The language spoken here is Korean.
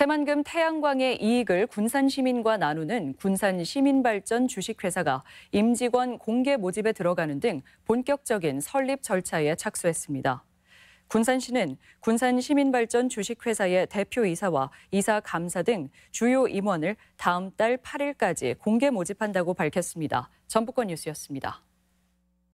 새만금 태양광의 이익을 군산 시민과 나누는 군산 시민발전 주식회사가 임직원 공개 모집에 들어가는 등 본격적인 설립 절차에 착수했습니다. 군산시는 군산 시민발전 주식회사의 대표이사와 이사 감사 등 주요 임원을 다음 달 8일까지 공개 모집한다고 밝혔습니다. 전북권 뉴스였습니다.